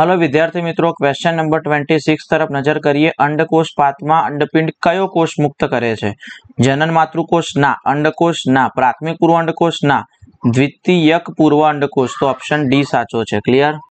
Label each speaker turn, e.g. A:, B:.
A: hello વિદ્યાર્થી મિત્રો question number twenty six તરફ નજર કરીએ અંડકોષ પાતમાં અંડપિંડ કયો કોષ મુક્ત કરે છે જનન માતૃકોષ ના અંડકોષ ના પ્રાથમિક પૂર્વ અંડકોષ ના દ્વિતીયક પૂર્વ અંડકોષ તો ઓપ્શન ડી સાચો છે ક્લિયર